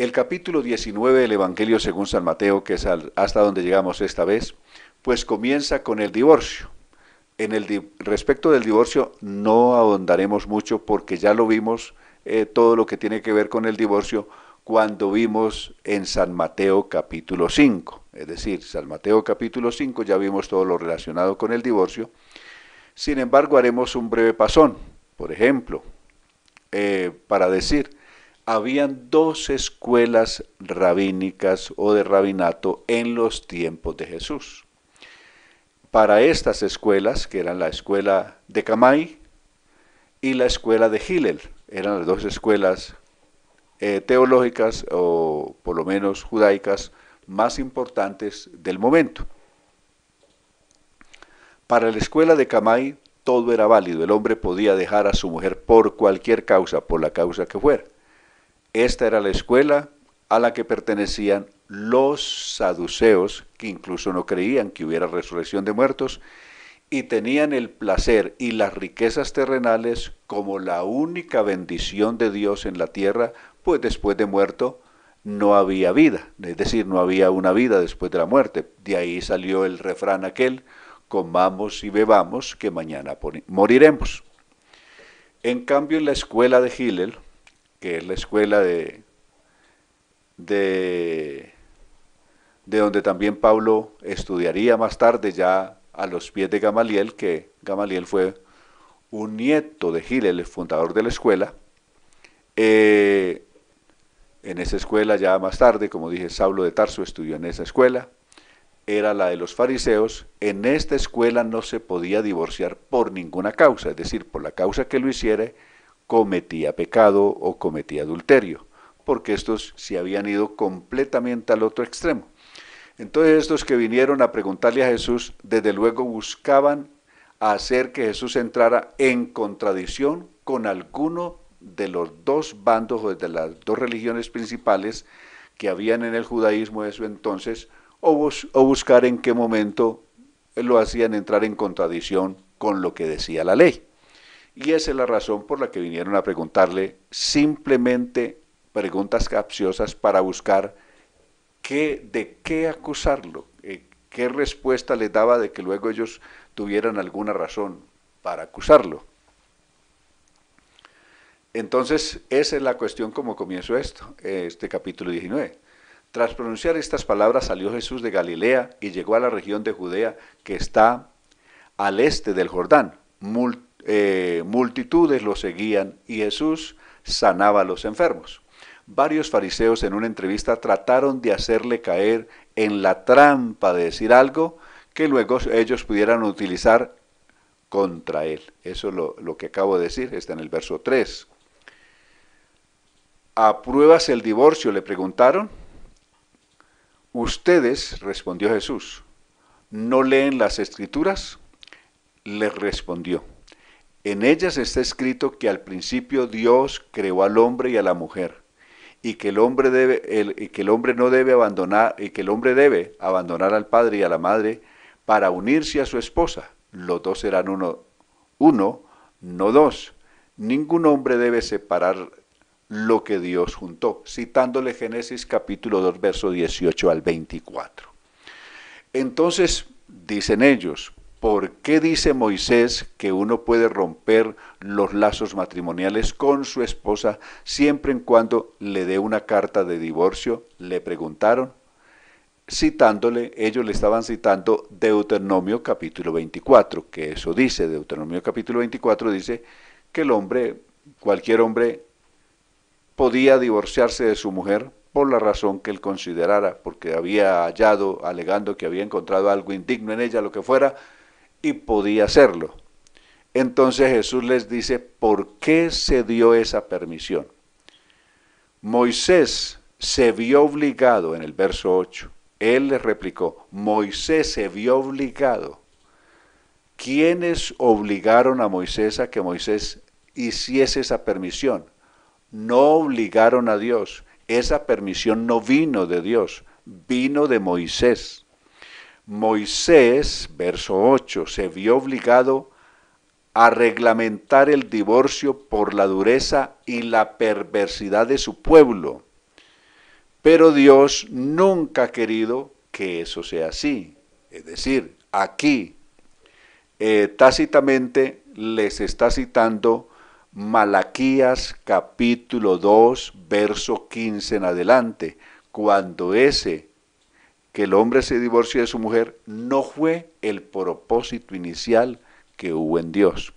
El capítulo 19 del Evangelio según San Mateo, que es hasta donde llegamos esta vez, pues comienza con el divorcio. En el respecto del divorcio no ahondaremos mucho porque ya lo vimos eh, todo lo que tiene que ver con el divorcio cuando vimos en San Mateo capítulo 5. Es decir, San Mateo capítulo 5 ya vimos todo lo relacionado con el divorcio. Sin embargo, haremos un breve pasón, por ejemplo, eh, para decir, habían dos escuelas rabínicas o de rabinato en los tiempos de Jesús. Para estas escuelas, que eran la escuela de Camay y la escuela de Hillel, eran las dos escuelas eh, teológicas o por lo menos judaicas más importantes del momento. Para la escuela de Camay todo era válido, el hombre podía dejar a su mujer por cualquier causa, por la causa que fuera. Esta era la escuela a la que pertenecían los saduceos, que incluso no creían que hubiera resurrección de muertos, y tenían el placer y las riquezas terrenales como la única bendición de Dios en la tierra, pues después de muerto no había vida, es decir, no había una vida después de la muerte. De ahí salió el refrán aquel, comamos y bebamos, que mañana moriremos. En cambio, en la escuela de Hillel, que es la escuela de, de, de donde también Pablo estudiaría más tarde ya a los pies de Gamaliel, que Gamaliel fue un nieto de Gilel el fundador de la escuela. Eh, en esa escuela ya más tarde, como dije, Saulo de Tarso estudió en esa escuela, era la de los fariseos. En esta escuela no se podía divorciar por ninguna causa, es decir, por la causa que lo hiciera, cometía pecado o cometía adulterio, porque estos se habían ido completamente al otro extremo. Entonces estos que vinieron a preguntarle a Jesús, desde luego buscaban hacer que Jesús entrara en contradicción con alguno de los dos bandos o de las dos religiones principales que habían en el judaísmo de su entonces, o, o buscar en qué momento lo hacían entrar en contradicción con lo que decía la ley. Y esa es la razón por la que vinieron a preguntarle simplemente preguntas capciosas para buscar qué, de qué acusarlo, eh, qué respuesta le daba de que luego ellos tuvieran alguna razón para acusarlo. Entonces, esa es la cuestión como comienzo esto, este capítulo 19. Tras pronunciar estas palabras salió Jesús de Galilea y llegó a la región de Judea que está al este del Jordán eh, multitudes lo seguían y Jesús sanaba a los enfermos. Varios fariseos en una entrevista trataron de hacerle caer en la trampa de decir algo que luego ellos pudieran utilizar contra él. Eso es lo, que acabo de decir, está en el verso 3. ¿Apruebas el divorcio? le preguntaron. Ustedes, respondió Jesús, ¿no leen las escrituras? Le respondió, en ellas está escrito que al principio Dios creó al hombre y a la mujer, y que el hombre debe, que el hombre no debe abandonar, y que el hombre debe abandonar al padre y a la madre para unirse a su esposa. Los dos serán uno, uno, no dos. Ningún hombre debe separar lo que Dios juntó, citándole Génesis capítulo 2, verso 18 al 24. Entonces, dicen ellos, ¿Por qué dice Moisés que uno puede romper los lazos matrimoniales con su esposa siempre en cuando le dé una carta de divorcio? Le preguntaron. Citándole, ellos le estaban citando Deuteronomio capítulo 24, que eso dice, Deuteronomio capítulo 24 dice que el hombre, cualquier hombre, podía divorciarse de su mujer por la razón que él considerara, porque había hallado, alegando que había encontrado algo indigno en ella, lo que fuera, y podía hacerlo. Entonces Jesús les dice, ¿por qué se dio esa permisión? Moisés se vio obligado, en el verso 8, él les replicó, Moisés se vio obligado. ¿Quiénes obligaron a Moisés a que Moisés hiciese esa permisión? No obligaron a Dios. Esa permisión no vino de Dios, vino de Moisés. Moisés, verso 8, se vio obligado a reglamentar el divorcio por la dureza y la perversidad de su pueblo. Pero Dios nunca ha querido que eso sea así. Es decir, aquí eh, tácitamente les está citando Malaquías capítulo 2, verso 15 en adelante, cuando ese el hombre se divorcie de su mujer no fue el propósito inicial que hubo en Dios.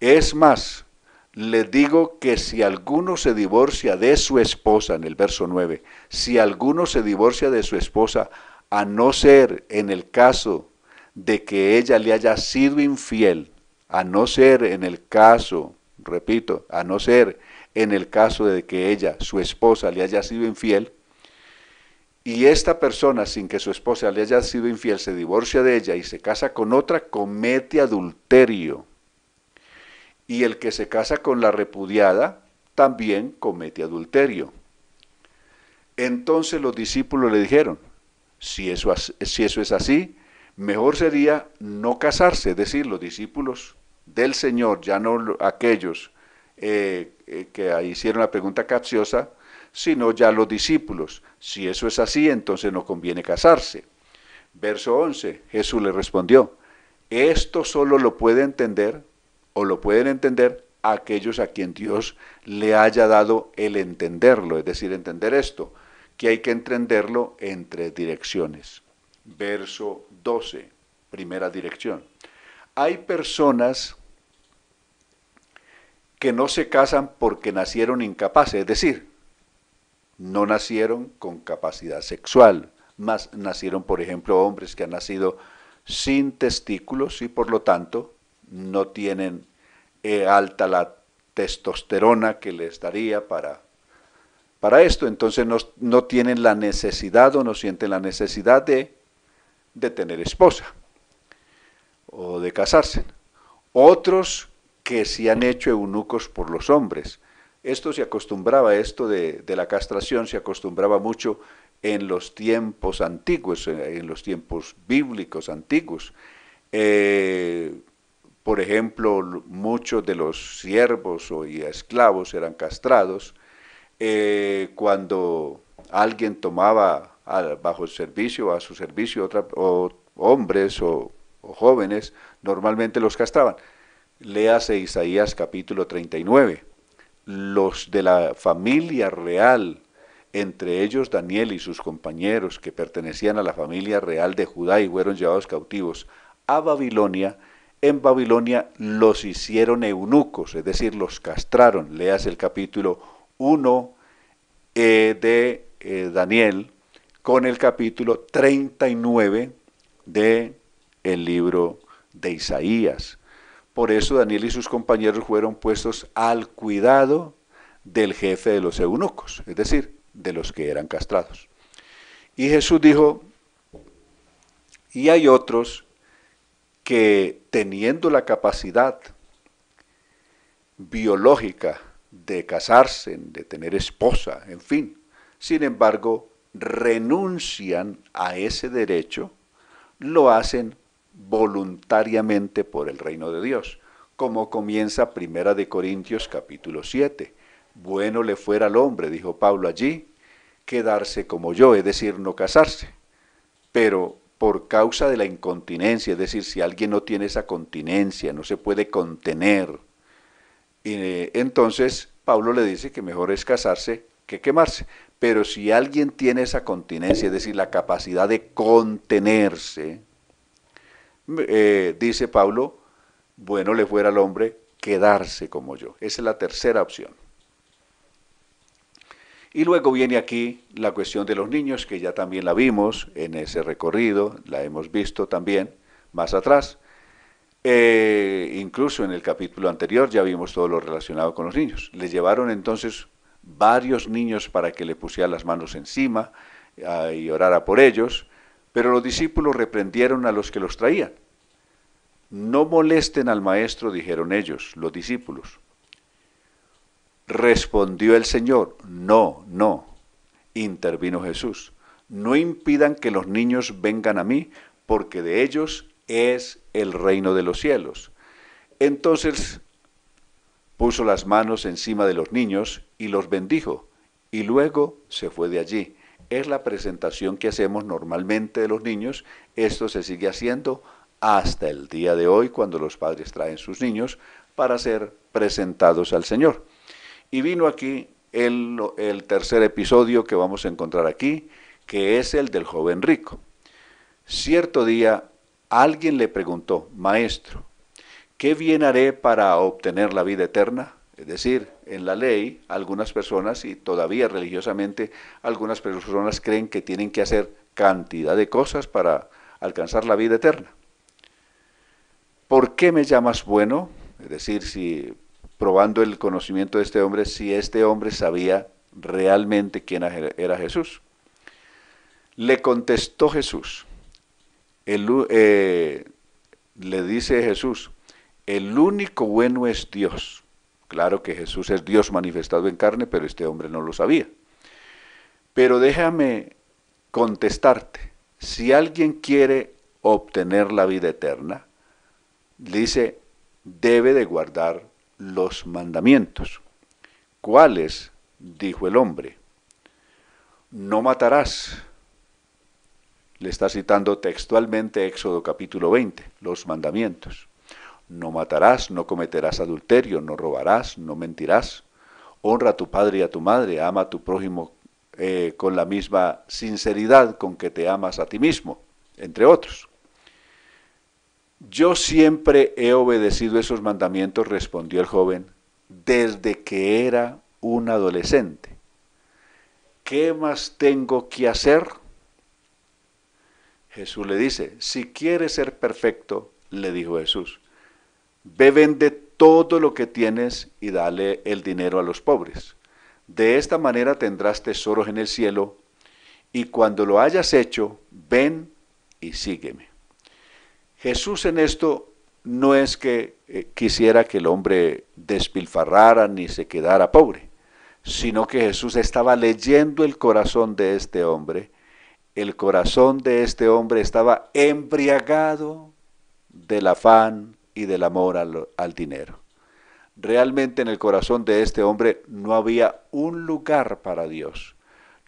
Es más, le digo que si alguno se divorcia de su esposa, en el verso 9, si alguno se divorcia de su esposa, a no ser en el caso de que ella le haya sido infiel, a no ser en el caso, repito, a no ser en el caso de que ella, su esposa, le haya sido infiel, y esta persona, sin que su esposa le haya sido infiel, se divorcia de ella y se casa con otra, comete adulterio. Y el que se casa con la repudiada también comete adulterio. Entonces los discípulos le dijeron, si eso, es así, mejor sería no casarse, es decir, los discípulos del Señor, ya no aquellos eh, eh, que hicieron la pregunta capciosa, sino ya los discípulos. Si eso es así, entonces no conviene casarse. Verso 11, Jesús le respondió, esto solo lo puede entender o lo pueden entender aquellos a quien Dios le haya dado el entenderlo, es decir, entender esto, que hay que entenderlo entre direcciones. Verso 12, primera dirección. Hay personas que no se casan porque nacieron incapaces, es decir, no nacieron con capacidad sexual, más nacieron, por ejemplo, hombres que han nacido sin testículos y por lo tanto no tienen eh, alta la testosterona que les daría para, para esto. Entonces no, tienen la necesidad o no sienten la necesidad de, de tener esposa o de casarse. Otros que se han hecho eunucos por los hombres, esto se acostumbraba, esto de, la castración se acostumbraba mucho en los tiempos antiguos, eh, en, los tiempos bíblicos antiguos. Eh, por ejemplo, muchos de los siervos o y esclavos eran castrados. Eh, cuando alguien tomaba bajo el servicio, a su servicio, hombres o, jóvenes, normalmente los castraban. Léase Isaías capítulo 39 los de la familia real, entre ellos Daniel y sus compañeros que pertenecían a la familia real de Judá y fueron llevados cautivos a Babilonia, en Babilonia los hicieron eunucos, es decir, los castraron. Leas el capítulo 1 eh, de eh, Daniel con el capítulo 39 de el libro de Isaías. Por eso Daniel y sus compañeros fueron puestos al cuidado del jefe de los eunucos, es decir, de los que eran castrados. Y Jesús dijo, y hay otros que teniendo la capacidad biológica de casarse, de tener esposa, en fin, sin embargo, renuncian a ese derecho, lo hacen voluntariamente por el reino de Dios, como comienza Primera de Corintios capítulo 7. Bueno le fuera al hombre, dijo Pablo allí, quedarse como yo, es decir, no casarse. Pero por causa de la incontinencia, es decir, si alguien no tiene esa continencia, no se puede contener, eh, entonces Pablo le dice que mejor es casarse que quemarse. Pero si alguien tiene esa continencia, es decir, la capacidad de contenerse, eh, dice Pablo, bueno le fuera al hombre quedarse como yo. Esa es la tercera opción. Y luego viene aquí la cuestión de los niños, que ya también la vimos en ese recorrido, la hemos visto también más atrás. Eh, incluso en el capítulo anterior ya vimos todo lo relacionado con los niños. Le llevaron entonces varios niños para que le pusiera las manos encima eh, y orara por ellos. Pero los discípulos reprendieron a los que los traían. No molesten al maestro, dijeron ellos, los discípulos. Respondió el Señor, no, no, intervino Jesús, no impidan que los niños vengan a mí, porque de ellos es el reino de los cielos. Entonces puso las manos encima de los niños y los bendijo, y luego se fue de allí es la presentación que hacemos normalmente de los niños. Esto se sigue haciendo hasta el día de hoy cuando los padres traen sus niños para ser presentados al Señor. Y vino aquí el, tercer episodio que vamos a encontrar aquí, que es el del joven rico. Cierto día alguien le preguntó, Maestro, ¿qué bien haré para obtener la vida eterna? Es decir, en la ley algunas personas, y todavía religiosamente algunas personas creen que tienen que hacer cantidad de cosas para alcanzar la vida eterna. ¿Por qué me llamas bueno? Es decir, si probando el conocimiento de este hombre, si este hombre sabía realmente quién era Jesús. Le contestó Jesús. Eh, le dice Jesús, el único bueno es Dios Claro que Jesús es Dios manifestado en carne, pero este hombre no lo sabía. Pero déjame contestarte, si alguien quiere obtener la vida eterna, dice, debe de guardar los mandamientos. ¿Cuáles? dijo el hombre. No matarás. Le está citando textualmente Éxodo capítulo 20, los mandamientos no matarás, no cometerás adulterio, no robarás, no mentirás, honra a tu padre y a tu madre, ama a tu prójimo eh, con la misma sinceridad con que te amas a ti mismo, entre otros. Yo siempre he obedecido esos mandamientos, respondió el joven, desde que era un adolescente. ¿Qué más tengo que hacer? Jesús le dice, si quieres ser perfecto, le dijo Jesús, Ve, vende todo lo que tienes y dale el dinero a los pobres. De esta manera tendrás tesoros en el cielo, y cuando lo hayas hecho, ven y sígueme. Jesús en esto no es que eh, quisiera que el hombre despilfarrara ni se quedara pobre, sino que Jesús estaba leyendo el corazón de este hombre. El corazón de este hombre estaba embriagado del afán, y del amor al, dinero. Realmente en el corazón de este hombre no había un lugar para Dios,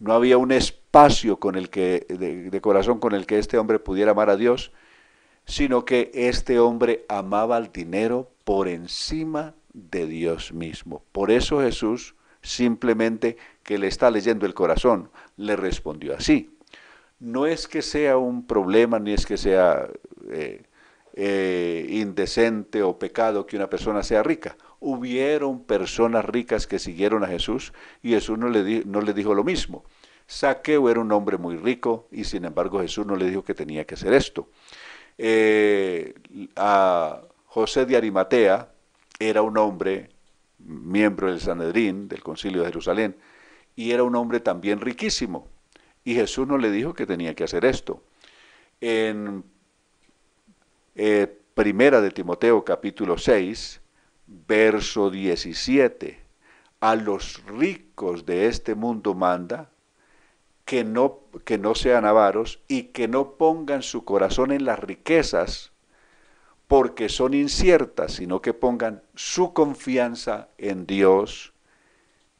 no había un espacio con el que, de, corazón con el que este hombre pudiera amar a Dios, sino que este hombre amaba al dinero por encima de Dios mismo. Por eso Jesús simplemente que le está leyendo el corazón, le respondió así. No es que sea un problema, ni es que sea eh, eh, indecente o pecado que una persona sea rica. Hubieron personas ricas que siguieron a Jesús y Jesús no le, no le dijo lo mismo. Saqueo era un hombre muy rico y sin embargo Jesús no le dijo que tenía que hacer esto. Eh, a José de Arimatea era un hombre miembro del Sanedrín, del Concilio de Jerusalén, y era un hombre también riquísimo. Y Jesús no le dijo que tenía que hacer esto. En eh, primera de Timoteo capítulo 6, verso 17. A los ricos de este mundo manda que no, que no sean avaros y que no pongan su corazón en las riquezas porque son inciertas, sino que pongan su confianza en Dios,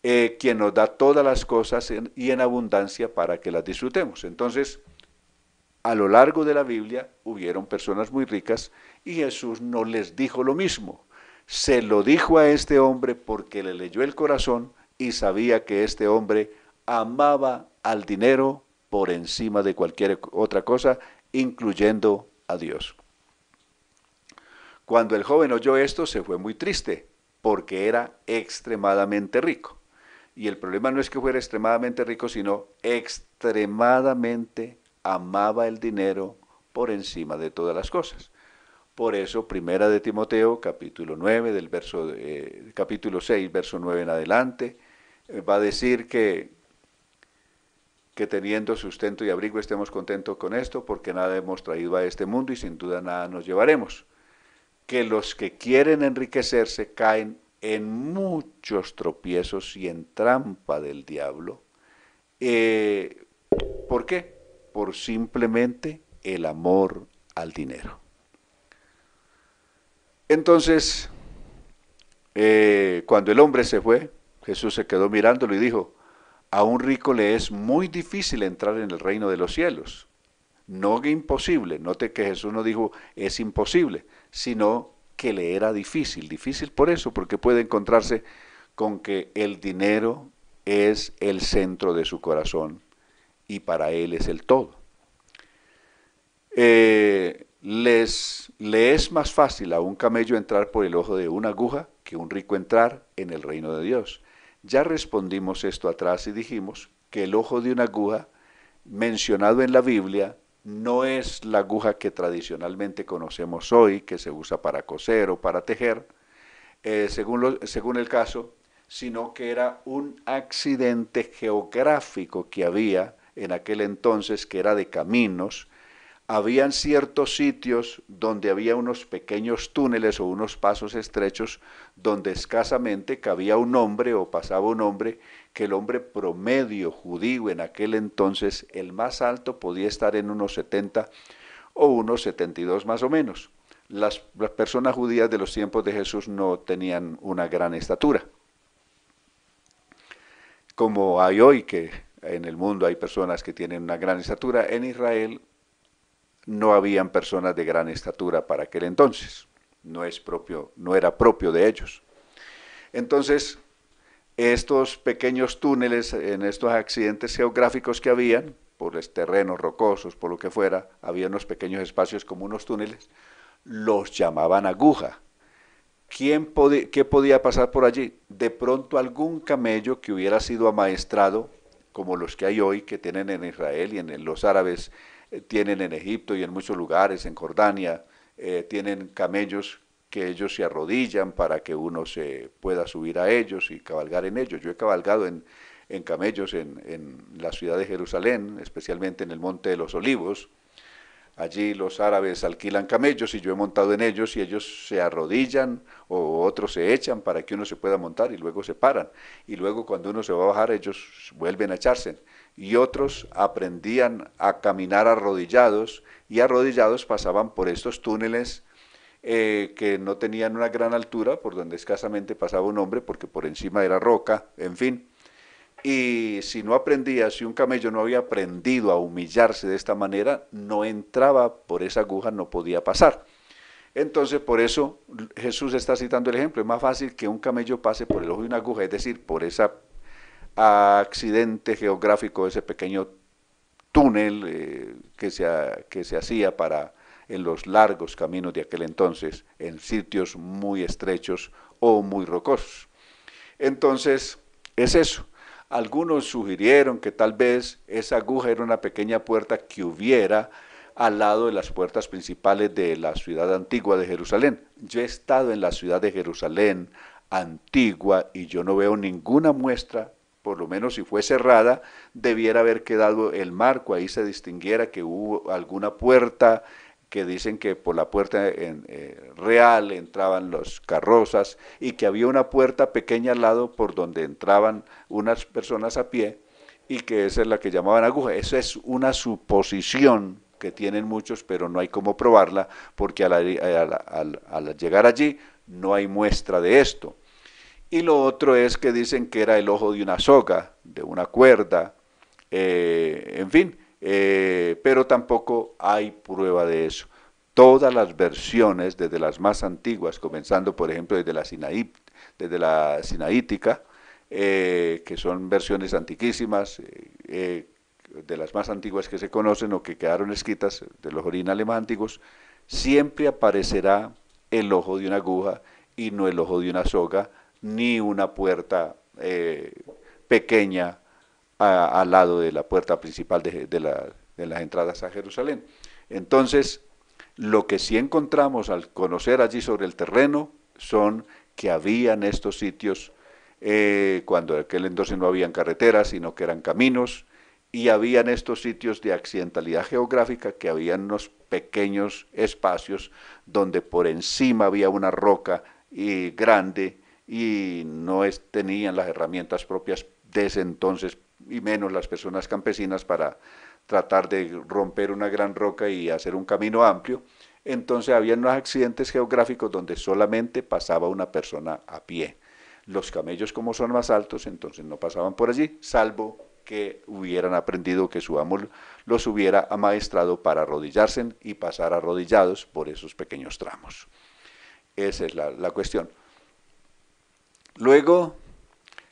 eh, quien nos da todas las cosas y en abundancia para que las disfrutemos. Entonces, a lo largo de la Biblia hubieron personas muy ricas y Jesús no les dijo lo mismo. Se lo dijo a este hombre porque le leyó el corazón y sabía que este hombre amaba al dinero por encima de cualquier otra cosa, incluyendo a Dios. Cuando el joven oyó esto se fue muy triste porque era extremadamente rico. Y el problema no es que fuera extremadamente rico, sino extremadamente amaba el dinero por encima de todas las cosas. Por eso, primera de Timoteo, capítulo 9, del verso, eh, capítulo 6, verso 9 en adelante, eh, va a decir que, que teniendo sustento y abrigo estemos contentos con esto, porque nada hemos traído a este mundo y sin duda nada nos llevaremos. Que los que quieren enriquecerse caen en muchos tropiezos y en trampa del diablo. Eh, ¿Por qué? por simplemente el amor al dinero. Entonces, eh, cuando el hombre se fue, Jesús se quedó mirándolo y dijo, a un rico le es muy difícil entrar en el reino de los cielos. No imposible, note que Jesús no dijo es imposible, sino que le era difícil. Difícil por eso, porque puede encontrarse con que el dinero es el centro de su corazón y para Él es el todo. Eh, les, le es más fácil a un camello entrar por el ojo de una aguja que un rico entrar en el reino de Dios. Ya respondimos esto atrás y dijimos que el ojo de una aguja mencionado en la Biblia no es la aguja que tradicionalmente conocemos hoy, que se usa para coser o para tejer, eh, según, según el caso, sino que era un accidente geográfico que había en aquel entonces, que era de caminos, habían ciertos sitios donde había unos pequeños túneles o unos pasos estrechos donde escasamente cabía un hombre o pasaba un hombre, que el hombre promedio judío en aquel entonces, el más alto, podía estar en unos 70 o unos 72 más o menos. Las, las personas judías de los tiempos de Jesús no tenían una gran estatura, como hay hoy que en el mundo hay personas que tienen una gran estatura, en Israel no habían personas de gran estatura para aquel entonces, no, es propio, no era propio de ellos. Entonces, estos pequeños túneles en estos accidentes geográficos que habían, por los terrenos rocosos, por lo que fuera, había unos pequeños espacios como unos túneles, los llamaban aguja. ¿Quién ¿Qué podía pasar por allí? De pronto algún camello que hubiera sido amaestrado como los que hay hoy que tienen en Israel y en los árabes, eh, tienen en Egipto y en muchos lugares, en Jordania, eh, tienen camellos que ellos se arrodillan para que uno se pueda subir a ellos y cabalgar en ellos. Yo he cabalgado en, camellos en la ciudad de Jerusalén, especialmente en el Monte de los Olivos, Allí los árabes alquilan camellos y yo he montado en ellos y ellos se arrodillan o otros se echan para que uno se pueda montar y luego se paran. Y luego cuando uno se va a bajar ellos vuelven a echarse. Y otros aprendían a caminar arrodillados y arrodillados pasaban por estos túneles eh, que no tenían una gran altura por donde escasamente pasaba un hombre porque por encima era roca, en fin. Y si no aprendía, si un camello no había aprendido a humillarse de esta manera, no entraba por esa aguja, no podía pasar. Entonces, por eso Jesús está citando el ejemplo. Es más fácil que un camello pase por el ojo de una aguja, es decir, por ese accidente geográfico, ese pequeño túnel eh, que, se, que se hacía para en los largos caminos de aquel entonces, en sitios muy estrechos o muy rocosos. Entonces, es eso. Algunos sugirieron que tal vez esa aguja era una pequeña puerta que hubiera al lado de las puertas principales de la ciudad antigua de Jerusalén. Yo he estado en la ciudad de Jerusalén antigua y yo no veo ninguna muestra, por lo menos si fue cerrada, debiera haber quedado el marco, ahí se distinguiera que hubo alguna puerta que dicen que por la puerta eh, real entraban los carrozas y que había una puerta pequeña al lado por donde entraban unas personas a pie y que esa es la que llamaban aguja. Esa es una suposición que tienen muchos, pero no hay cómo probarla porque al, llegar allí no hay muestra de esto. Y lo otro es que dicen que era el ojo de una soga, de una cuerda, eh, en fin eh, pero tampoco hay prueba de eso. Todas las versiones, desde las más antiguas, comenzando por ejemplo desde la, la Sinaítica, eh, que son versiones antiquísimas, eh, de las más antiguas que se conocen o que quedaron escritas de los orígenes más antiguos, siempre aparecerá el ojo de una aguja y no el ojo de una soga, ni una puerta pequeña al lado de la puerta principal de, las entradas a Jerusalén. Entonces, lo que sí encontramos al conocer allí sobre el terreno son que habían estos sitios, eh, cuando en aquel entonces no habían carreteras, sino que eran caminos, y habían estos sitios de accidentalidad geográfica que habían unos pequeños espacios donde por encima había una roca y grande y no tenían las herramientas propias de entonces y menos las personas campesinas para tratar de romper una gran roca y hacer un camino amplio. Entonces había unos accidentes geográficos donde solamente pasaba una persona a pie. Los camellos como son más altos, entonces no pasaban por allí, salvo que hubieran aprendido que su amo los hubiera amaestrado para arrodillarse y pasar arrodillados por esos pequeños tramos. Esa es la, la cuestión. Luego,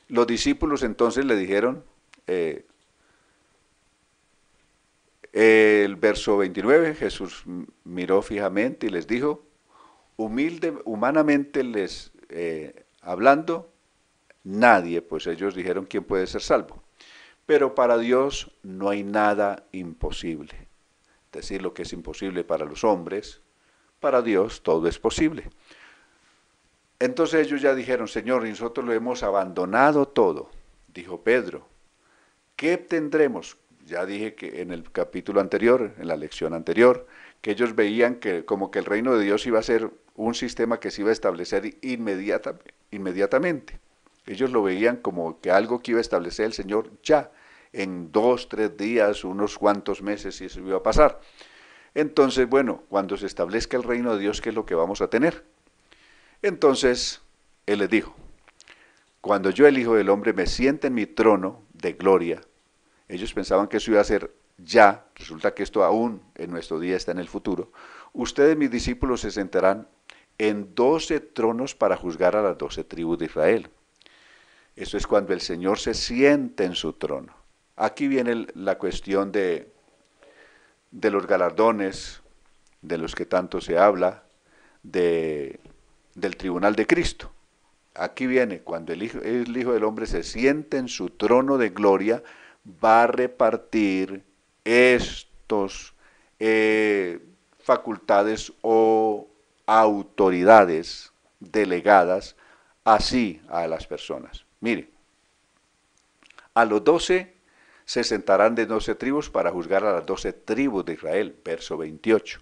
los discípulos entonces le dijeron, eh, el verso 29, Jesús miró fijamente y les dijo, humilde, humanamente les eh, hablando, nadie, pues ellos dijeron, ¿quién puede ser salvo? Pero para Dios no hay nada imposible. Es decir, lo que es imposible para los hombres, para Dios todo es posible. Entonces ellos ya dijeron, Señor, nosotros lo hemos abandonado todo, dijo Pedro, ¿Qué tendremos? Ya dije que en el capítulo anterior, en la lección anterior, que ellos veían que como que el reino de Dios iba a ser un sistema que se iba a establecer inmediatamente. Ellos lo veían como que algo que iba a establecer el Señor ya, en dos, tres días, unos cuantos meses, y eso iba a pasar. Entonces, bueno, cuando se establezca el reino de Dios, ¿qué es lo que vamos a tener? Entonces, Él les dijo, cuando yo el Hijo del Hombre me siente en mi trono de gloria, ellos pensaban que eso iba a ser ya, resulta que esto aún en nuestro día está en el futuro. Ustedes, mis discípulos, se sentarán en doce tronos para juzgar a las doce tribus de Israel. Eso es cuando el Señor se siente en su trono. Aquí viene la cuestión de, de los galardones, de los que tanto se habla, de, del tribunal de Cristo. Aquí viene cuando el hijo, el hijo del Hombre se siente en su trono de gloria va a repartir estos eh, facultades o autoridades delegadas así a las personas. Mire, a los doce se sentarán de doce tribus para juzgar a las doce tribus de Israel, verso 28.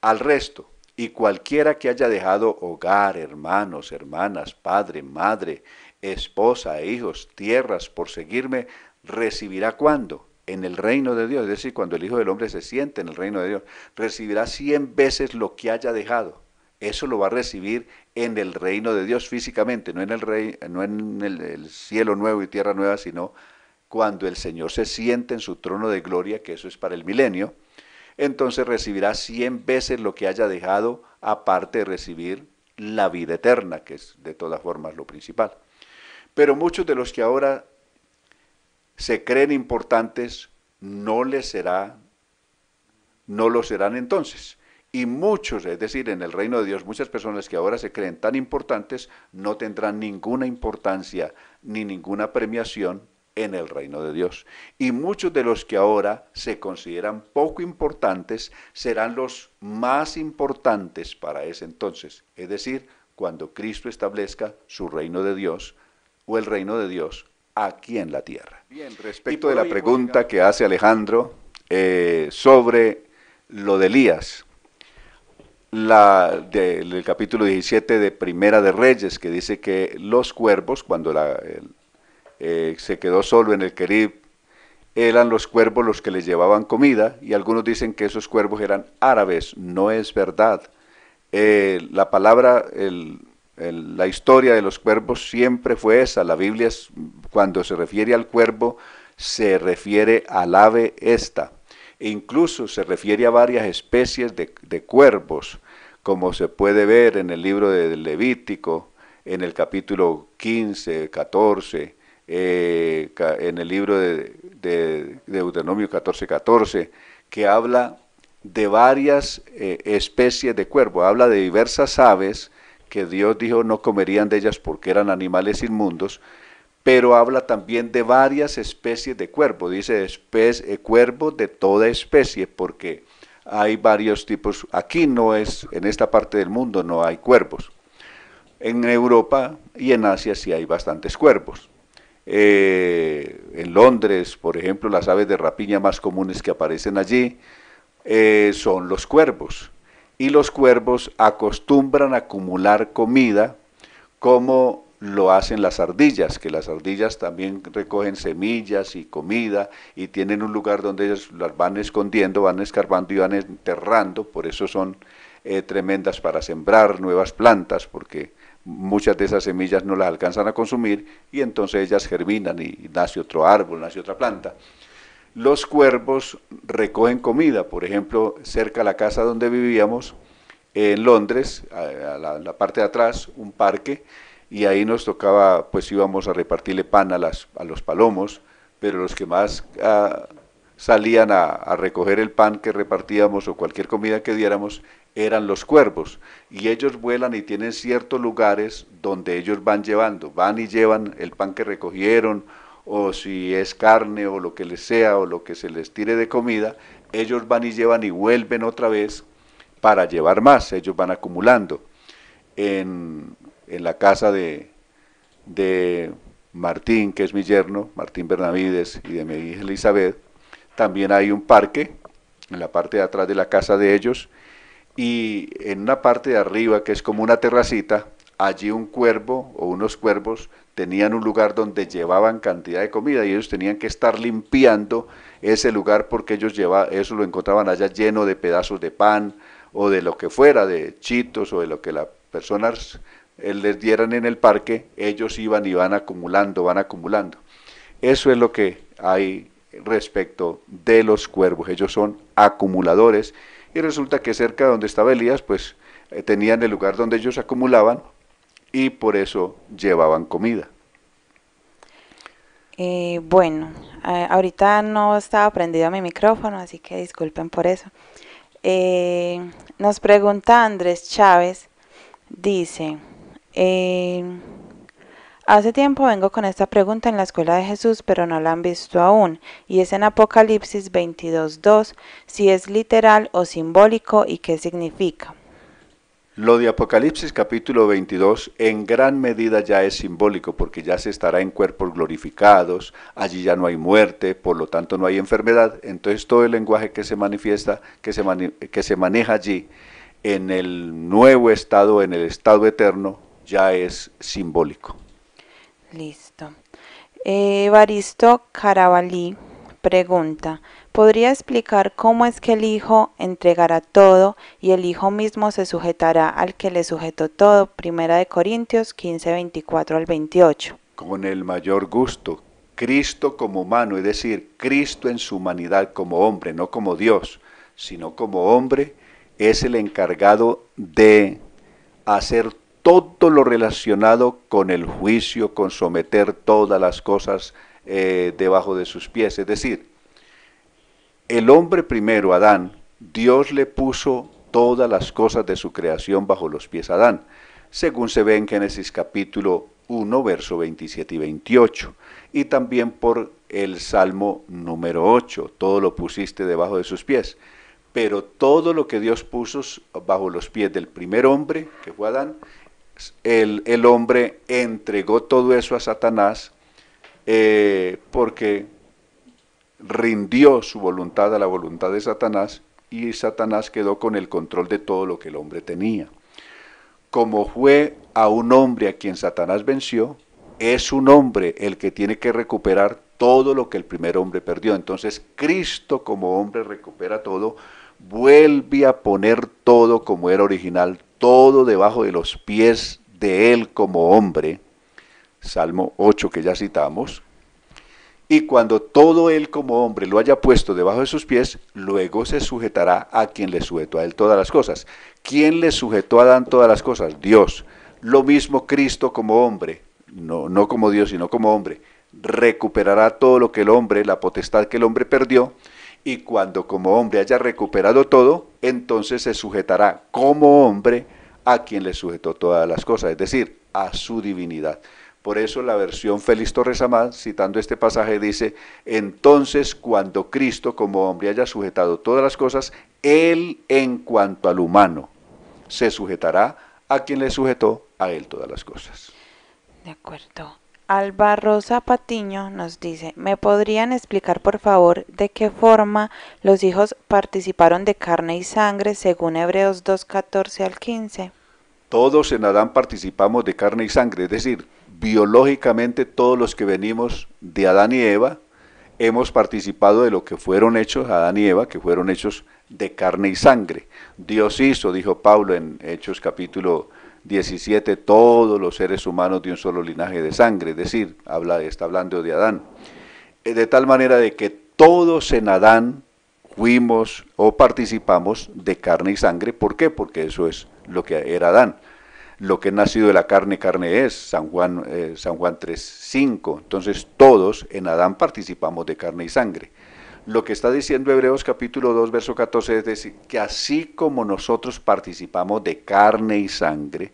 Al resto, y cualquiera que haya dejado hogar, hermanos, hermanas, padre, madre, esposa e hijos, tierras por seguirme, recibirá cuándo? En el reino de Dios, es decir, cuando el Hijo del Hombre se siente en el reino de Dios, recibirá cien veces lo que haya dejado. Eso lo va a recibir en el reino de Dios físicamente, no en el, rey, no en el, el cielo nuevo y tierra nueva, sino cuando el Señor se siente en su trono de gloria, que eso es para el milenio, entonces recibirá cien veces lo que haya dejado, aparte de recibir la vida eterna, que es de todas formas lo principal. Pero muchos de los que ahora se creen importantes, no les será, no lo serán entonces. Y muchos, es decir, en el reino de Dios, muchas personas que ahora se creen tan importantes no tendrán ninguna importancia ni ninguna premiación en el reino de Dios. Y muchos de los que ahora se consideran poco importantes serán los más importantes para ese entonces, es decir, cuando Cristo establezca su reino de Dios o el reino de Dios aquí en la tierra. Bien, respecto de la pregunta que hace Alejandro eh, sobre lo de Elías, la, del capítulo 17 de Primera de Reyes, que dice que los cuervos, cuando la, eh, se quedó solo en el querib eran los cuervos los que le llevaban comida, y algunos dicen que esos cuervos eran árabes. No es verdad. Eh, la palabra, el, la historia de los cuervos siempre fue esa. La Biblia, cuando se refiere al cuervo, se refiere al ave esta. E incluso se refiere a varias especies de, cuervos, como se puede ver en el libro de Levítico, en el capítulo 15, 14, eh, en el libro de, Deuteronomio 14, 14, que habla de varias eh, especies de cuervo, habla de diversas aves que Dios dijo no comerían de ellas porque eran animales inmundos, pero habla también de varias especies de cuervo, dice cuervos eh, cuervo de toda especie, porque hay varios tipos, aquí no es, en esta parte del mundo no hay cuervos. En Europa y en Asia sí hay bastantes cuervos. Eh, en Londres, por ejemplo, las aves de rapiña más comunes que aparecen allí eh, son los cuervos y los cuervos acostumbran a acumular comida como lo hacen las ardillas, que las ardillas también recogen semillas y comida y tienen un lugar donde ellas las van escondiendo, van escarbando y van enterrando, por eso son eh, tremendas para sembrar nuevas plantas, porque muchas de esas semillas no las alcanzan a consumir y entonces ellas germinan y nace otro árbol, nace otra planta los cuervos recogen comida. Por ejemplo, cerca de la casa donde vivíamos, en Londres, en la, parte de atrás, un parque, y ahí nos tocaba, pues íbamos a repartirle pan a, las, a los palomos, pero los que más ah, salían a, recoger el pan que repartíamos o cualquier comida que diéramos eran los cuervos. Y ellos vuelan y tienen ciertos lugares donde ellos van llevando, van y llevan el pan que recogieron o si es carne o lo que les sea o lo que se les tire de comida, ellos van y llevan y vuelven otra vez para llevar más, ellos van acumulando. En, en la casa de, de Martín, que es mi yerno, Martín Bernavides, y de mi hija Elizabeth, también hay un parque en la parte de atrás de la casa de ellos, y en una parte de arriba, que es como una terracita, allí un cuervo o unos cuervos tenían un lugar donde llevaban cantidad de comida y ellos tenían que estar limpiando ese lugar porque ellos lleva, eso lo encontraban allá lleno de pedazos de pan o de lo que fuera, de chitos o de lo que las personas eh, les dieran en el parque, ellos iban y van acumulando, van acumulando. Eso es lo que hay respecto de los cuervos, ellos son acumuladores y resulta que cerca de donde estaba Elías, pues eh, tenían el lugar donde ellos acumulaban y por eso llevaban comida. Eh, bueno, eh, ahorita no estaba prendido mi micrófono, así que disculpen por eso. Eh, nos pregunta Andrés Chávez, dice, hace tiempo vengo con esta pregunta en la escuela de Jesús, pero no la han visto aún, y es en Apocalipsis 22.2, si es literal o simbólico y qué significa. Lo de Apocalipsis capítulo 22 en gran medida ya es simbólico porque ya se estará en cuerpos glorificados, allí ya no hay muerte, por lo tanto no hay enfermedad, entonces todo el lenguaje que se manifiesta, que se, que se maneja allí en el nuevo estado, en el estado eterno, ya es simbólico. Listo. Evaristo pregunta, ¿Podría explicar cómo es que el Hijo entregará todo y el Hijo mismo se sujetará al que le sujetó todo? Primera de Corintios 15, 24 al 28. Con el mayor gusto, Cristo como humano, es decir, Cristo en su humanidad como hombre, no como Dios, sino como hombre, es el encargado de hacer todo lo relacionado con el juicio, con someter todas las cosas eh, debajo de sus pies. Es decir, el hombre primero, Adán, Dios le puso todas las cosas de su creación bajo los pies a Adán, según se ve en Génesis capítulo 1, verso 27 y 28, y también por el Salmo número 8, todo lo pusiste debajo de sus pies. Pero todo lo que Dios puso bajo los pies del primer hombre, que fue Adán, el, hombre entregó todo eso a Satanás eh, porque rindió su voluntad a la voluntad de Satanás y Satanás quedó con el control de todo lo que el hombre tenía. Como fue a un hombre a quien Satanás venció, es un hombre el que tiene que recuperar todo lo que el primer hombre perdió. Entonces Cristo como hombre recupera todo, vuelve a poner todo como era original, todo debajo de los pies de él como hombre. Salmo 8 que ya citamos, y cuando todo él como hombre lo haya puesto debajo de sus pies, luego se sujetará a quien le sujetó a él todas las cosas. ¿Quién le sujetó a Adán todas las cosas? Dios. Lo mismo Cristo como hombre, no, no como Dios, sino como hombre, recuperará todo lo que el hombre, la potestad que el hombre perdió, y cuando como hombre haya recuperado todo, entonces se sujetará como hombre a quien le sujetó todas las cosas, es decir, a su divinidad. Por eso la versión Félix Torres Amán, citando este pasaje, dice, entonces cuando Cristo como hombre haya sujetado todas las cosas, Él en cuanto al humano se sujetará a quien le sujetó a Él todas las cosas. De acuerdo. Alba Rosa Patiño nos dice, ¿me podrían explicar por favor de qué forma los hijos participaron de carne y sangre según Hebreos 2.14 al 15? Todos en Adán participamos de carne y sangre, es decir, biológicamente todos los que venimos de Adán y Eva, hemos participado de lo que fueron hechos Adán y Eva, que fueron hechos de carne y sangre. Dios hizo, dijo Pablo en Hechos capítulo 17, todos los seres humanos de un solo linaje de sangre, es decir, está hablando de Adán. Eh, de tal manera de que todos en Adán fuimos o participamos de carne y sangre. ¿Por qué? Porque eso es lo que era Adán lo que es nacido de la carne, carne es, San Juan, eh, San Juan 3.5. Entonces todos en Adán participamos de carne y sangre. Lo que está diciendo Hebreos capítulo 2, verso 14 es decir, que así como nosotros participamos de carne y sangre,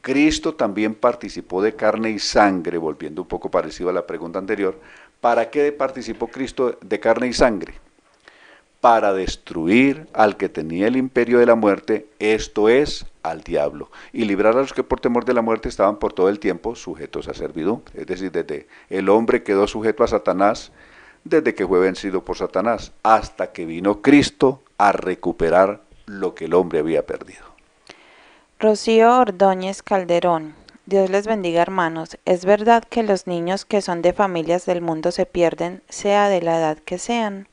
Cristo también participó de carne y sangre, volviendo un poco parecido a la pregunta anterior, ¿para qué participó Cristo de carne y sangre? para destruir al que tenía el imperio de la muerte, esto es, al diablo, y librar a los que por temor de la muerte estaban por todo el tiempo sujetos a servidumbre. Es decir, desde el hombre quedó sujeto a Satanás, desde que fue vencido por Satanás, hasta que vino Cristo a recuperar lo que el hombre había perdido. Rocío Ordóñez Calderón, Dios les bendiga hermanos. Es verdad que los niños que son de familias del mundo se pierden, sea de la edad que sean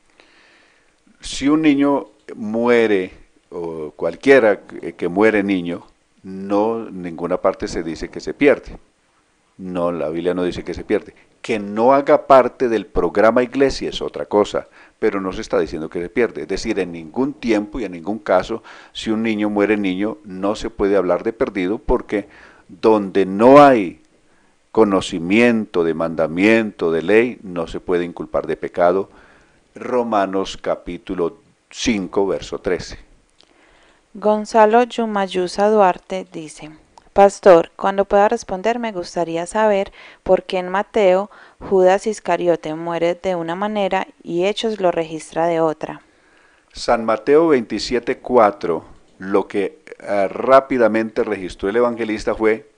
si un niño muere, o cualquiera que muere niño, no, ninguna parte se dice que se pierde. No, la Biblia no dice que se pierde. Que no haga parte del programa iglesia es otra cosa, pero no se está diciendo que se pierde. Es decir, en ningún tiempo y en ningún caso, si un niño muere niño, no se puede hablar de perdido porque donde no hay conocimiento de mandamiento, de ley, no se puede inculpar de pecado Romanos capítulo 5, verso 13. Gonzalo Yumayusa Duarte dice, Pastor, cuando pueda responder me gustaría saber por qué en Mateo Judas Iscariote muere de una manera y Hechos lo registra de otra. San Mateo 27:4, lo que eh, rápidamente registró el evangelista fue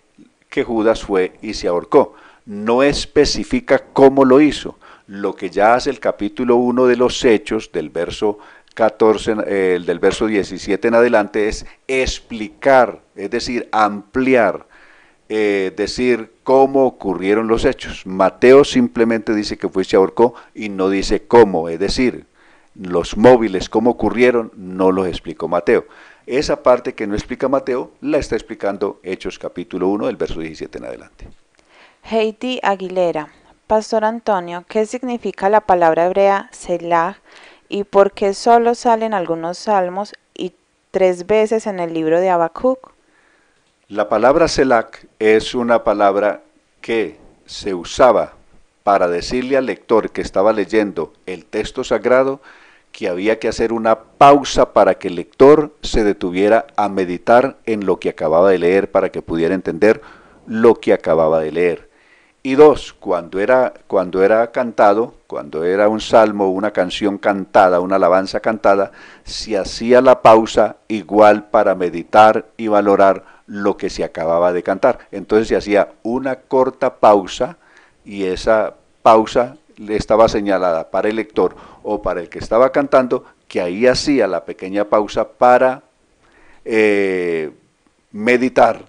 que Judas fue y se ahorcó. No especifica cómo lo hizo lo que ya hace el capítulo 1 de los Hechos, del verso 14, eh, del verso 17 en adelante, es explicar, es decir, ampliar, eh, decir cómo ocurrieron los hechos. Mateo simplemente dice que fue y ahorcó y no dice cómo, es decir, los móviles, cómo ocurrieron, no los explicó Mateo. Esa parte que no explica Mateo la está explicando Hechos capítulo 1, del verso 17 en adelante. Heidi Aguilera. Pastor Antonio, ¿qué significa la palabra hebrea Selah y por qué solo salen algunos salmos y tres veces en el libro de Habacuc? La palabra Selah es una palabra que se usaba para decirle al lector que estaba leyendo el texto sagrado que había que hacer una pausa para que el lector se detuviera a meditar en lo que acababa de leer para que pudiera entender lo que acababa de leer. Y dos, cuando era, cuando era cantado, cuando era un salmo, una canción cantada, una alabanza cantada, se hacía la pausa igual para meditar y valorar lo que se acababa de cantar. Entonces se hacía una corta pausa y esa pausa le estaba señalada para el lector o para el que estaba cantando, que ahí hacía la pequeña pausa para eh, meditar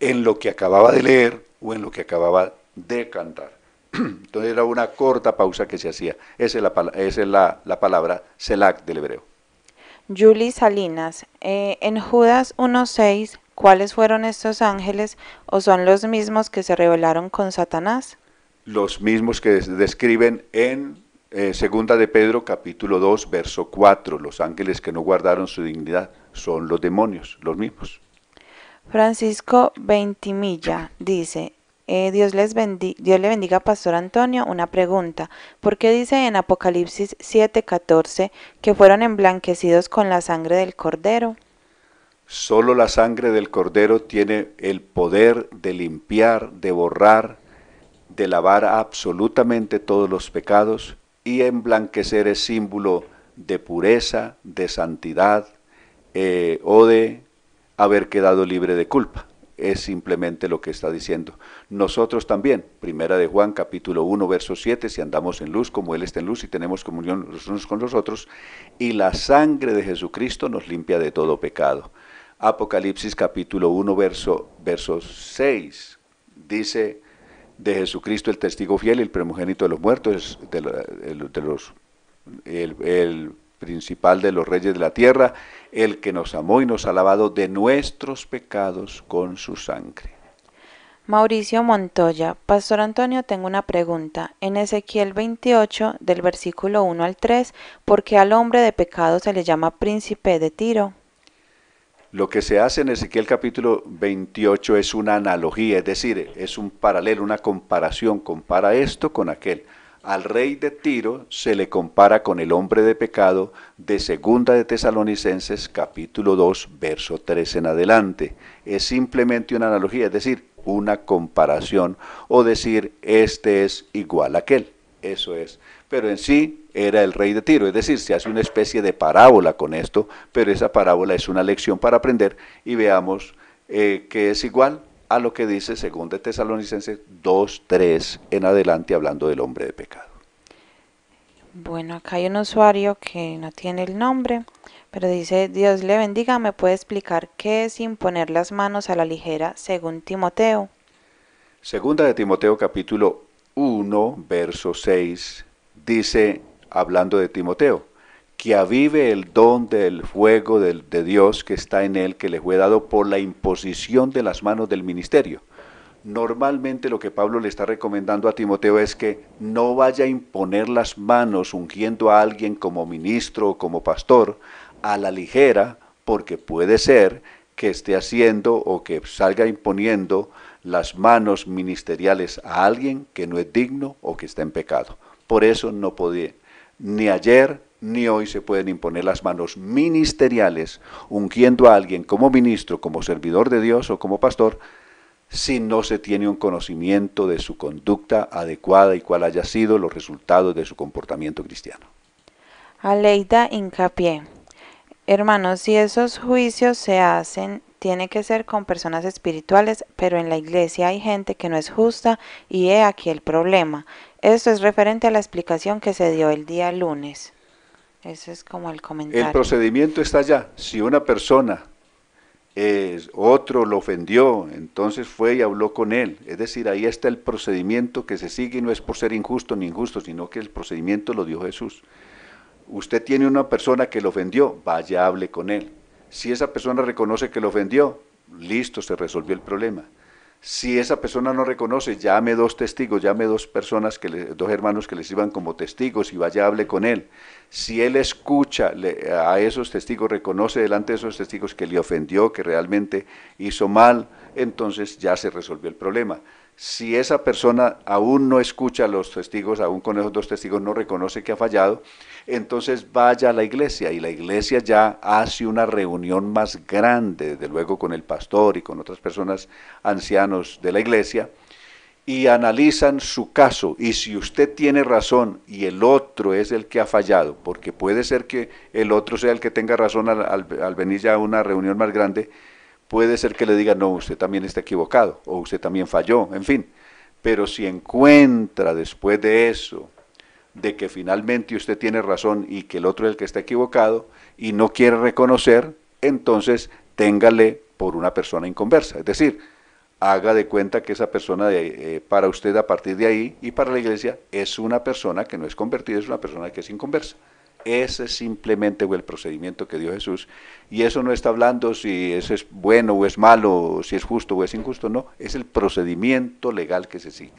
en lo que acababa de leer o en lo que acababa de cantar. Entonces era una corta pausa que se hacía. Esa es la, palabra selak del hebreo. Julie Salinas, eh, en Judas 1.6, ¿cuáles fueron estos ángeles o son los mismos que se rebelaron con Satanás? Los mismos que describen en 2 eh, segunda de Pedro capítulo 2 verso 4, los ángeles que no guardaron su dignidad son los demonios, los mismos. Francisco Ventimilla dice, eh, Dios, les Dios le bendiga, Pastor Antonio. Una pregunta. ¿Por qué dice en Apocalipsis 7:14 que fueron emblanquecidos con la sangre del cordero? Solo la sangre del cordero tiene el poder de limpiar, de borrar, de lavar absolutamente todos los pecados y emblanquecer es símbolo de pureza, de santidad eh, o de haber quedado libre de culpa. Es simplemente lo que está diciendo. Nosotros también, primera de Juan capítulo 1 verso 7, si andamos en luz como Él está en luz y tenemos comunión los unos con los otros, y la sangre de Jesucristo nos limpia de todo pecado. Apocalipsis capítulo 1 verso, 6 dice de Jesucristo el testigo fiel, y el primogénito de los muertos, de, de los el, principal de los reyes de la tierra, el que nos amó y nos ha lavado de nuestros pecados con su sangre. Mauricio Montoya, Pastor Antonio, tengo una pregunta. En Ezequiel 28, del versículo 1 al 3, ¿por qué al hombre de pecado se le llama príncipe de Tiro? Lo que se hace en Ezequiel capítulo 28 es una analogía, es decir, es un paralelo, una comparación. Compara esto con aquel al rey de Tiro se le compara con el hombre de pecado de Segunda de Tesalonicenses capítulo 2 verso 3 en adelante. Es simplemente una analogía, es decir, una comparación o decir este es igual a aquel. Eso es. Pero en sí era el rey de Tiro, es decir, se hace una especie de parábola con esto, pero esa parábola es una lección para aprender y veamos eh, que es igual a lo que dice según de Tesalonicenses 2, 3 en adelante hablando del hombre de pecado. Bueno, acá hay un usuario que no tiene el nombre, pero dice, Dios le bendiga, ¿me puede explicar qué es imponer las manos a la ligera según Timoteo? Segunda de Timoteo capítulo 1, verso 6, dice, hablando de Timoteo, que avive el don del fuego de, Dios que está en él, que le fue dado por la imposición de las manos del ministerio. Normalmente lo que Pablo le está recomendando a Timoteo es que no vaya a imponer las manos ungiendo a alguien como ministro o como pastor a la ligera, porque puede ser que esté haciendo o que salga imponiendo las manos ministeriales a alguien que no es digno o que está en pecado. Por eso no podía, ni ayer, ni hoy se pueden imponer las manos ministeriales ungiendo a alguien como ministro, como servidor de Dios o como pastor, si no se tiene un conocimiento de su conducta adecuada y cuál haya sido los resultados de su comportamiento cristiano. Aleida hincapié. Hermanos, si esos juicios se hacen, tiene que ser con personas espirituales, pero en la iglesia hay gente que no es justa y he aquí el problema. Esto es referente a la explicación que se dio el día lunes. Ese es como el comentario. El procedimiento está allá, Si una persona, es otro lo ofendió, entonces fue y habló con él. Es decir, ahí está el procedimiento que se sigue y no es por ser injusto ni injusto, sino que el procedimiento lo dio Jesús. Usted tiene una persona que lo ofendió, vaya, hable con él. Si esa persona reconoce que lo ofendió, listo, se resolvió el problema. Si esa persona no reconoce, llame dos testigos, llame dos personas, que dos hermanos que le sirvan como testigos y vaya hable con él. Si él escucha a esos testigos, reconoce delante de esos testigos que le ofendió, que realmente hizo mal, entonces ya se resolvió el problema si esa persona aún no escucha a los testigos, aún con esos dos testigos no reconoce que ha fallado, entonces vaya a la iglesia y la iglesia ya hace una reunión más grande, de luego con el pastor y con otras personas ancianos de la iglesia, y analizan su caso. Y si usted tiene razón y el otro es el que ha fallado, porque puede ser que el otro sea el que tenga razón al, al venir ya a una reunión más grande, puede ser que le diga, no, usted también está equivocado o usted también falló, en fin. Pero si encuentra después de eso de que finalmente usted tiene razón y que el otro es el que está equivocado y no quiere reconocer, entonces téngale por una persona inconversa. Es decir, haga de cuenta que esa persona de, eh, para usted a partir de ahí y para la iglesia es una persona que no es convertida, es una persona que es inconversa. Ese simplemente el procedimiento que dio Jesús. Y eso no está hablando si eso es bueno o es malo, si es justo o es injusto, no. Es el procedimiento legal que se sigue.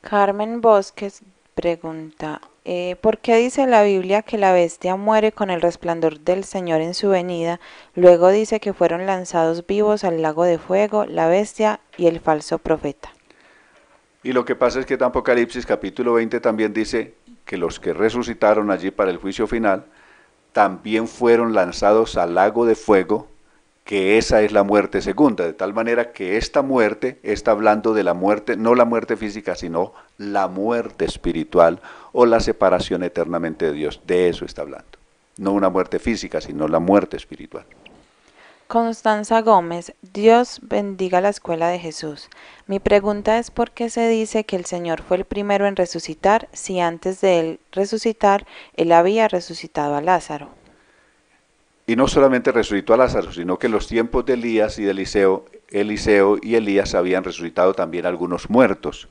Carmen Bosques pregunta, eh, ¿por qué dice la Biblia que la bestia muere con el resplandor del Señor en su venida? Luego dice que fueron lanzados vivos al lago de fuego, la bestia y el falso profeta. Y lo que pasa es que en Apocalipsis capítulo 20 también dice, que los que resucitaron allí para el juicio final, también fueron lanzados al lago de fuego, que esa es la muerte segunda, de tal manera que esta muerte está hablando de la muerte, no la muerte física, sino la muerte espiritual o la separación eternamente de Dios, de eso está hablando, no una muerte física, sino la muerte espiritual. Constanza Gómez, Dios bendiga la escuela de Jesús. Mi pregunta es por qué se dice que el Señor fue el primero en resucitar si antes de él resucitar, él había resucitado a Lázaro. Y no solamente resucitó a Lázaro, sino que en los tiempos de Elías y de Eliseo, Eliseo y Elías habían resucitado también algunos muertos.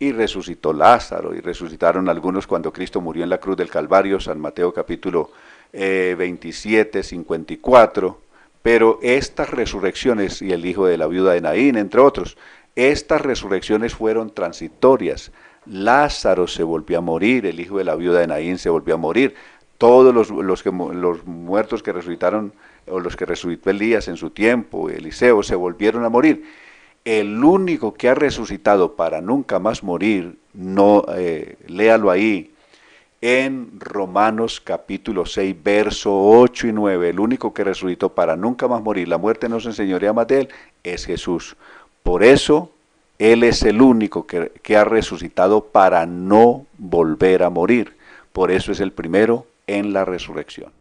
Y resucitó Lázaro, y resucitaron algunos cuando Cristo murió en la cruz del Calvario, San Mateo capítulo 27, eh, 54 pero estas resurrecciones, y el hijo de la viuda de Naín, entre otros, estas resurrecciones fueron transitorias. Lázaro se volvió a morir, el hijo de la viuda de Naín se volvió a morir. Todos los, los, muertos que resucitaron, o los que resucitó Elías en su tiempo, Eliseo, se volvieron a morir el único que ha resucitado para nunca más morir, no, eh, léalo ahí, en Romanos capítulo 6, verso 8 y 9. El único que resucitó para nunca más morir, la muerte no se enseñorea más de él, es Jesús. Por eso, Él es el único que, que ha resucitado para no volver a morir. Por eso es el primero en la resurrección.